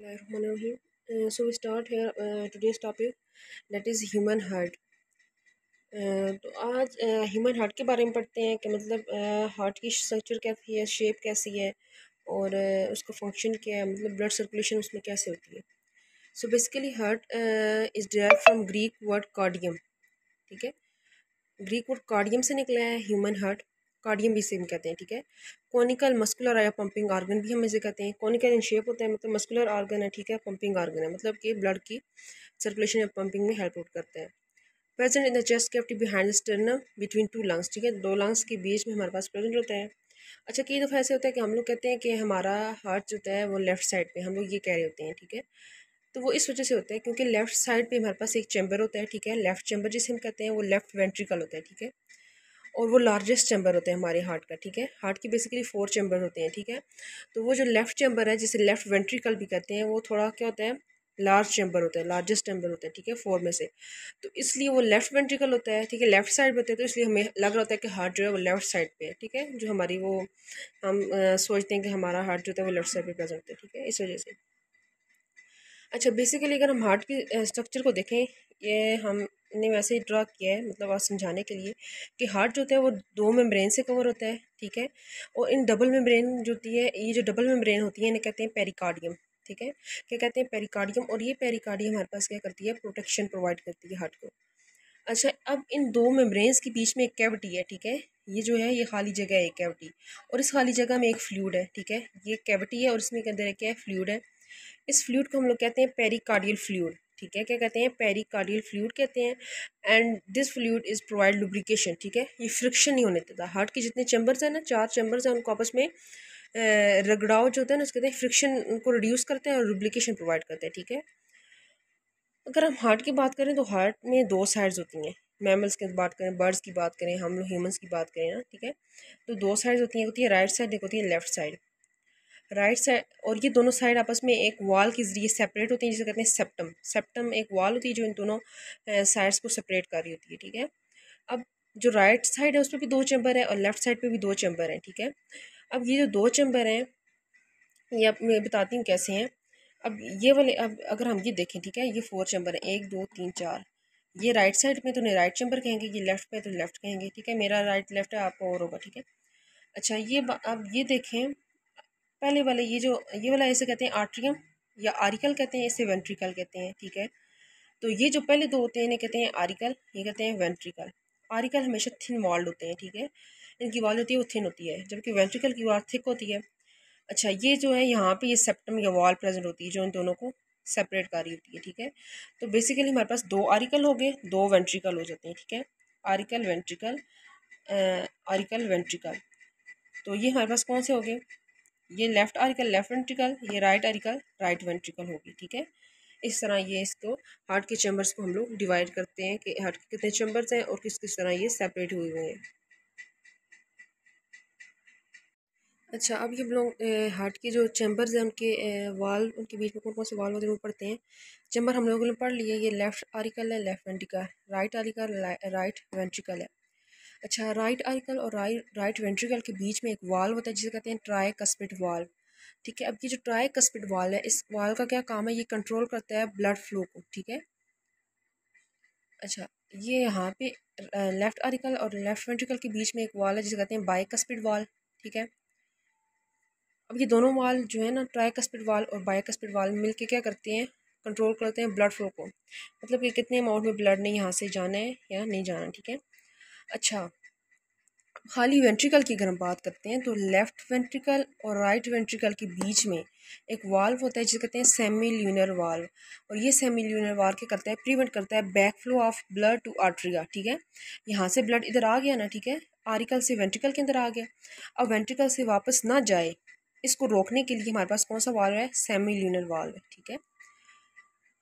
Bismillahirrahmanirrahim. Uh, so we start here uh, today's topic that uh, तो आज human uh, heart के बारे में पढ़ते हैं कि मतलब हार्ट uh, की स्ट्रक्चर कैसी है शेप कैसी है और उसका फंक्शन क्या है मतलब ब्लड सर्कुलेशन उसमें कैसे होती है so basically heart is derive from Greek word cardium ठीक है ग्रीक वर्ड कार्डियम से निकला है ह्यूमन हार्ट कार्डियम भी सेम कहते हैं ठीक है कॉनिकल मस्कुलर या पंपिंग आर्गन भी हम इसे कहते हैं कॉनिकल इन शेप होता है मतलब मस्कुलर आर्गन है ठीक है पंपिंग आर्गन है मतलब कि ब्लड की सर्कुलेशन या पंपिंग में हेल्प आउट करते हैं present in the chest cavity behind sternum between two lungs ठीक है दो लंग्स के बीच में हमारे पास प्रेजेंट होता है अच्छा कई दफ़ा ऐसे होता है कि हम लोग कहते हैं कि हमारा हार्ट जो है वो लेफ़्ट साइड पर हम लोग ये कह रहे होते हैं ठीक है तो वो इस वजह से होता है क्योंकि लेफ़्ट साइड पर हमारे पास एक चैम्बर होता है ठीक है लेफ़्ट चैम्बर जिसे हम कहते हैं वो लेफ़्ट वेंट्रिकल होता है ठीक है और वो लार्जेस्ट चैम्बर होते हैं हमारे हार्ट का ठीक है हार्ट की बेसिकली फोर चैम्बर होते हैं ठीक है तो वो जो लेफ़्ट चैम्बर है जिसे लेफ़्ट वेंट्रिकल भी कहते हैं वो थोड़ा क्या होता है लार्ज चैम्बर होता है लार्जेस्ट चैम्बर होता है ठीक है फोर में से तो इसलिए वो लेफ़्ट वेंट्रिकल होता है ठीक है लेफ़्ट साइड पर होता है तो इसलिए हमें लग रहा होता है कि हार्ट जो है वो लेफ़्ट साइड पे है ठीक है जो हमारी वो हम आ, सोचते हैं कि हमारा हार्ट जो होता है वो लेफ़्ट साइड पे प्रेजेंट होता है ठीक है इस वजह से अच्छा बेसिकली अगर हम हार्ट की स्ट्रक्चर को देखें ये हमने वैसे ही ड्रा किया है मतलब आप समझाने के लिए कि हार्ट जो होता है वो दो मेम्ब्रेन से कवर होता है ठीक है और इन डबल मेम्ब्रेन जो होती है ये जो डबल मेम्ब्रेन होती है इन्हें कहते हैं पेरिकार्डियम ठीक है क्या कहते हैं पेरिकार्डियम और ये पेरिकार्डियम हमारे पास क्या करती है प्रोटेक्शन प्रोवाइड करती है हार्ट को अच्छा अब इन दो मेम्ब्रेन्स के बीच में एक कैविटी है ठीक है ये जो है ये खाली जगह है एक कैविटी और इस खाली जगह में एक फ्लूड है ठीक है ये कैविटी है और इसमें क्या है फ्लूड है इस फ्लूड को हम लोग कहते हैं पेरिकार्डियल फ्लूड ठीक है क्या कहते हैं पेरिकार्डियल फ्लूड कहते हैं and this fluid is provide lubrication ठीक है ये फ्रिक्शन नहीं होने देता हार्ट के जितने चैम्बर्स हैं ना चार चैम्बर्स हैं उनको आपस में रगड़ाव जो होता है ना उसके कहते हैं फ्रिक्शन उनको रिड्यूस करते हैं और लुब्रिकेशन प्रोवाइड करते हैं ठीक है अगर हम हार्ट की बात करें तो हार्ट में दो साइड्स होती हैं मैमल्स की बात करें बर्ड्स की बात करें हम लोग ह्यूमंस की बात करें ना ठीक है तो दो साइड्स होती हैं होती है राइट साइड एक होती है लेफ्ट साइड राइट साइड और ये दोनों साइड आपस में एक वॉल के जरिए सेपरेट होती है जिसे कहते हैं सेप्टम सेप्टम एक वॉल होती है जो इन दोनों साइड्स को सेपरेट कर रही होती है ठीक है अब जो राइट साइड है उस पर भी दो चैम्बर है और लेफ्ट साइड पर भी दो चैम्बर हैं ठीक है अब ये जो दो चैम्बर हैं ये आप मैं बताती हूँ कैसे हैं अब ये वाले अब अगर हम ये देखें ठीक है ये फोर चैम्बर हैं एक दो तीन चार ये राइट साइड में तो नहीं राइट चैम्बर कहेंगे ये लेफ्ट पे तो लेफ्ट कहेंगे ठीक है मेरा राइट लेफ्ट है आपको और होगा ठीक है अच्छा ये अब ये देखें पहले वाले ये जो ये वाला ऐसे कहते हैं आर्ट्रियम या आरिकल कहते हैं इसे वेंट्रिकल कहते हैं ठीक है तो ये जो पहले दो होते हैं इन्हें कहते हैं आरिकल ये कहते हैं वेंट्रिकल आरिकल हमेशा थिन वॉल्ड होते हैं ठीक है इनकी वॉल होती है वो थिन होती है जबकि वेंट्रिकल की वॉल थिक होती है अच्छा ये जो है यहाँ पे ये सेप्टम या वॉल प्रेजेंट होती है जो इन दोनों को सेपरेट कर रही होती है ठीक है तो बेसिकली हमारे पास दो आरिकल हो गए दो वेंट्रिकल हो जाते हैं ठीक है आरिकल वेंट्रिकल आरिकल वेंट्रिकल तो ये हमारे पास कौन से हो गए ये लेफ़्ट आर्टिकल लेफ़्ट वेंट्रिकल ये राइट आरिकल राइट वेंट्रिकल होगी ठीक है इस तरह ये इसको हार्ट के चैम्बर्स को हम लोग डिवाइड करते हैं कि हार्ट के कितने चैम्बर्स हैं और किस किस तरह ये सेपरेट हुए हुए हैं अच्छा अब ये हम लोग हार्ट के जो चैम्बर्स हैं उनके वाल उनके बीच में कौन कौन से वाल होते हैं पढ़ते हैं चैम्बर हम लोगों ने पढ़ लिए ये लेफ़्ट आरिकल है left ventricle right auricle right ventricle है अच्छा राइट आइकल और राइट राइट वेंट्रिकल के बीच में एक वाल होता है जिसे कहते हैं ट्राई कस्पिड वाल ठीक है अब ये जो ट्राई कस्पिड वाल है इस वाल का क्या काम है ये कंट्रोल करता है ब्लड फ्लो को ठीक है अच्छा ये यहाँ पे लेफ़्ट आर्कल और लेफ़्ट वेंट्रिकल के बीच में एक वाल है जिसे कहते हैं बाइकस्पिड वाल ठीक है अब ये दोनों वाल जो है ना ट्राइकस्पिड वाल और बाइकस्पिड वाल मिल के क्या करते हैं कंट्रोल करते हैं ब्लड फ्लो को मतलब कि कितने अमाउंट में ब्लड ने यहाँ से जाना है या नहीं जाना ठीक है अच्छा खाली वेंट्रिकल की अगर हम बात करते हैं तो लेफ़्ट वेंट्रिकल और राइट वेंट्रिकल के बीच में एक वाल्व होता है जिसे कहते हैं सेमी ल्यूनर वाल्व और ये सेमी ल्यूनर वाल्व क्या करता है प्रिवेंट करता है back flow of blood to atria ठीक है यहाँ से ब्लड इधर आ गया ना ठीक है आरिकल से वेंट्रिकल के अंदर आ गया अब वेंट्रिकल से वापस ना जाए इसको रोकने के लिए हमारे पास कौन सा वाल्व है सेमी ल्यूनर वाल्व ठीक है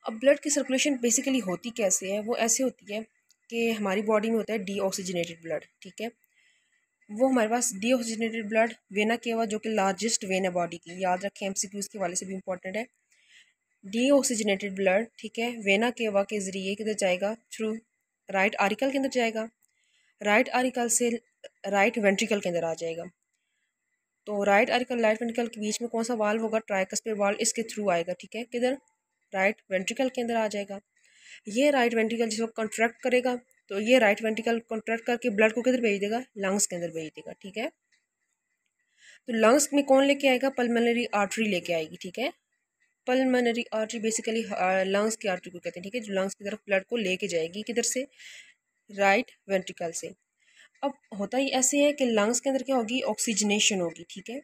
अब ब्लड की सर्कुलेशन बेसिकली होती कैसे है वो ऐसे होती है कि हमारी बॉडी में होता है डीऑक्सीजनेटेड ब्लड ठीक है वो हमारे पास डीऑक्सीजनेटेड ब्लड वेना केवा जो कि लार्जेस्ट वेन है बॉडी की याद रखें एम सी क्यूज़ के वाले से भी इंपॉर्टेंट है डीऑक्सीजनेटेड ब्लड ठीक है वेना केवा के ज़रिए किधर जाएगा थ्रू राइट आरिकल के अंदर जाएगा राइट आरिकल से राइट वेंट्रिकल के अंदर आ जाएगा तो राइट आरिकल राइट वेंट्रिकल के बीच में कौन सा वाल्व होगा ट्राइकस्पियर वाल्व इसके थ्रू आएगा ठीक है किधर राइट वेंट्रिकल के अंदर आ जाएगा ये राइट वेंटिकल जिस वक्त कॉन्ट्रैक्ट करेगा तो ये राइट वेंटिकल कॉन्ट्रैक्ट करके ब्लड को किधर भेज देगा लंग्स के अंदर भेज देगा ठीक है तो लंग्स में कौन लेके आएगा पल्मोनरी आर्टरी लेके आएगी ठीक है पल्मोनरी आर्टरी बेसिकली लंग्स की आर्टरी को कहते हैं ठीक है जो लंग्स की तरफ ब्लड को लेके जाएगी किधर से राइट वेंट्रिकल से अब होता ही ऐसे है कि लंग्स के अंदर क्या होगी ऑक्सीजनेशन होगी ठीक है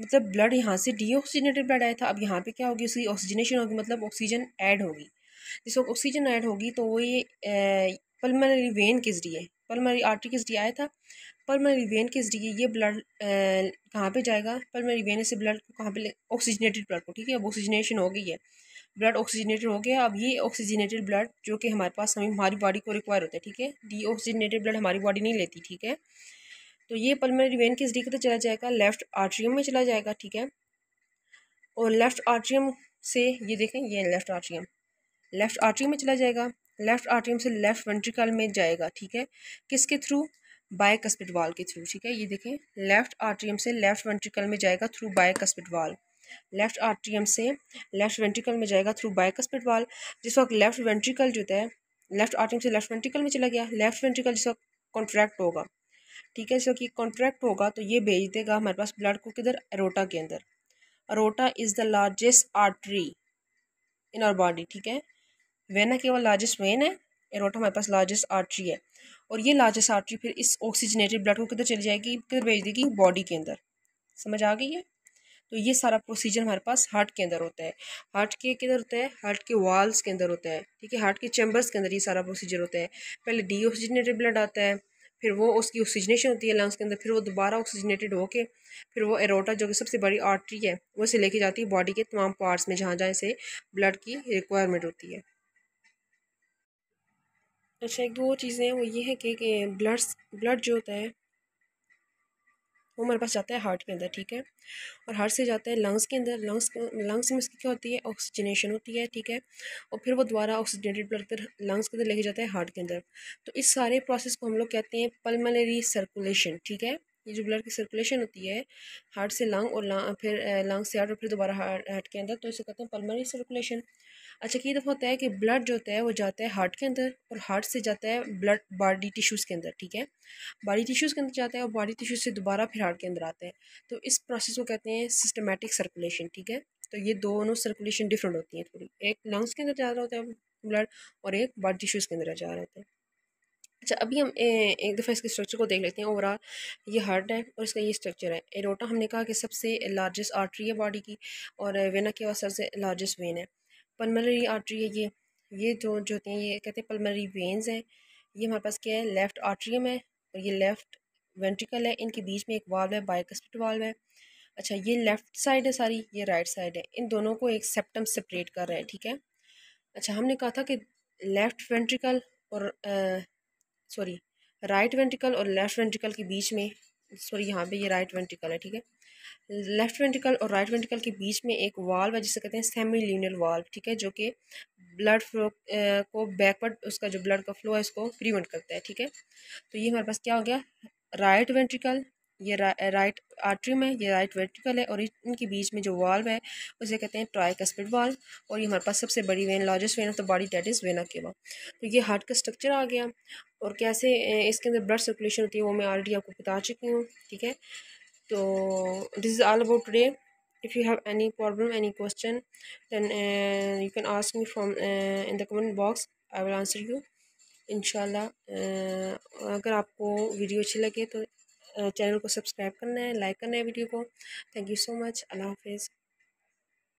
मतलब ब्लड यहाँ से डीऑक्सीजनेटेड ब्लड आया था अब यहाँ पे क्या होगी उसकी ऑक्सीजनेशन होगी मतलब ऑक्सीजन ऐड होगी जिसको ऑक्सीजन ऐड होगी तो वो ये पलमनरी वेन के ज़रिए पलमनरी आर्टरी के ज़रिए आया था पलमनरी वेन के ज़रिए ये ब्लड कहाँ पे जाएगा पलमनरी वेन से ब्लड को कहाँ पे ऑक्सीजनेटेड ब्लड को ठीक है अब ऑक्सीजनेशन हो गई है ब्लड ऑक्सीजनेटेड हो गया अब ये ऑक्सीजनेटेड ब्लड जो कि हमारे पास हमें हमारी बॉडी को रिक्वायर होता है ठीक है डी ऑक्सीजनेटेड ब्लड हमारी बॉडी नहीं लेती ठीक है तो ये पलमनरी वेन के ज़रिए चला जाएगा लेफ़्ट आर्ट्रियम में चला जाएगा ठीक है और लेफ़्ट आर्ट्रियम से ये देखें ये लेफ़्ट आर्ट्रियम लेफ़्ट आर्ट्री में चला जाएगा लेफ़्ट आर्टरी से लेफ़्ट वेंट्रिकल में जाएगा ठीक है किसके थ्रू बाय कस्पिट वाल के थ्रू ठीक है ये देखें लेफ़्ट आर्ट्रियम से लेफ़्ट वेंट्रिकल में जाएगा through bicuspid valve left atrium से लेफ़्ट वेंट्रिकल में जाएगा थ्रू बाय कस्पिट वाल जिस वक्त लेफ़्ट वेंट्रिकल जो है लेफ़्ट आर्ट्रियम से लेफ़्ट वेंट्रिकल में चला गया लेफ़्ट वेंट्रिकल जिस वक्त कॉन्ट्रैक्ट होगा ठीक है जिस वक्त ये कॉन्ट्रैक्ट होगा तो ये भेज देगा हमारे पास ब्लड को किधर अरोटा के अंदर aorta is the largest artery in our body ठीक है वेना केवल लार्जेस्ट वेन है एरोटा हमारे पास लार्जेस्ट आर्टरी है और ये लार्जेस्ट आर्टरी फिर इस ऑक्सीजनेटेड ब्लड को किधर चली जाएगी किधर भेज देगी बॉडी के अंदर समझ आ गई है तो ये सारा प्रोसीजर हमारे पास हार्ट के अंदर होता है हार्ट के किधर होता है हार्ट के वाल्स के अंदर होता है ठीक है हार्ट के चैम्बर्स के अंदर ये सारा प्रोसीजर होता है पहले डी ऑक्सीजनेटेड ब्लड आता है फिर वो उसकी ऑक्सीजनेशन होती है लंग्स के अंदर फिर वो दोबारा ऑक्सीजनेटेड होके फिर वो एरोटा जो कि सबसे बड़ी आर्टरी है वो इसे लेके जाती है बॉडी के तमाम पार्ट्स में जहाँ जहाँ इसे ब्लड की रिक्वायरमेंट होती है अच्छा एक दो चीज़ें हैं वो ये है कि, ब्लड ब्लड जो होता है वो हमारे पास जाता है हार्ट के अंदर ठीक है और हार्ट से जाता है लंग्स के अंदर लंग्स लंग्स में उसकी क्या होती है ऑक्सीजनेशन होती है ठीक है और फिर वो दोबारा ऑक्सीजनेटेड ब्लड कर लंग्स के अंदर लेके जाता है हार्ट के अंदर तो इस सारे प्रोसेस को हम लोग कहते हैं पलमलरी सर्कुलेशन ठीक है ये जो ब्लड की सर्कुलेशन होती है हार्ट से लंग और लंग फिर लंग से हार्ट और फिर दोबारा हार्ट हार्ट के अंदर तो इसे कहते हैं पल्मरी सर्कुलेशन अच्छा कई दफ़ा होता है कि ब्लड जो होता है वो जाता है हार्ट के अंदर और हार्ट से जाता है ब्लड बॉडी टिश्यूज़ के अंदर ठीक है बॉडी टिश्यूज़ के अंदर जाता है और बॉडी टिश्यूज़ से दोबारा फिर हार्ट के अंदर आता है तो इस प्रोसेस को कहते हैं सिस्टमेटिक सर्कुलेशन ठीक है तो ये दोनों सर्कुलेशन डिफरेंट होती हैं थोड़ी एक लंग्स के अंदर जा रहा होता है ब्लड और एक बॉडी टिश्यूज़ के अंदर जा रहा होता है अच्छा अभी हम ए, एक दफ़ा इसके स्ट्रक्चर को देख लेते हैं ओवरऑल ये हार्ट है और इसका ये स्ट्रक्चर है एरोटा हमने कहा कि सबसे लार्जेस्ट आर्टरी है बॉडी की और वेना के बाद सबसे लार्जेस्ट वेन है पलमरी आर्टरी है ये ये जो जो होती हैं ये कहते हैं पलमरी वेन्स हैं ये हमारे पास क्या है लेफ़्ट आर्ट्रियम है और ये लेफ़्ट वेंट्रिकल है इनके बीच में एक वाल्व है बायोकस्पिट वाल्व है अच्छा ये लेफ़्ट साइड है सारी ये राइट साइड है इन दोनों को एक सेप्टम सेपरेट कर रहा है ठीक है अच्छा हमने कहा था कि लेफ़्ट वेंट्रिकल और सॉरी राइट वेंटिकल और लेफ़्ट वेंटिकल के बीच में सॉरी यहाँ पे ये राइट वेंटिकल है ठीक है लेफ़्ट वेंटिकल और राइट वेंटिकल के बीच में एक वाल्व है जिसे कहते हैं सेमी लीनियर वाल्व ठीक है जो कि ब्लड फ्लो को बैकवर्ड उसका जो ब्लड का फ्लो है इसको प्रीवेंट करता है ठीक है तो ये हमारे पास क्या हो गया राइट वेंट्रिकल ये रा, राइट आर्ट्री में ये राइट वर्टिकल है और इनके बीच में जो वाल्व है उसे कहते हैं कस्पिड वाल्व और ये हमारे पास सबसे बड़ी vein largest vein of the body that is vena cava तो ये हार्ट का स्ट्रक्चर आ गया और कैसे इसके अंदर ब्लड सर्कुलेशन होती है वो मैं ऑलरेडी आपको बता चुकी हूँ ठीक है तो this is all about today if you have any problem any question then you can ask me me in the comment box I will answer you इंशाल्लाह अगर आपको वीडियो अच्छी लगे तो चैनल को सब्सक्राइब करना है लाइक करना है वीडियो को थैंक यू सो मच अल्लाह हाफिज़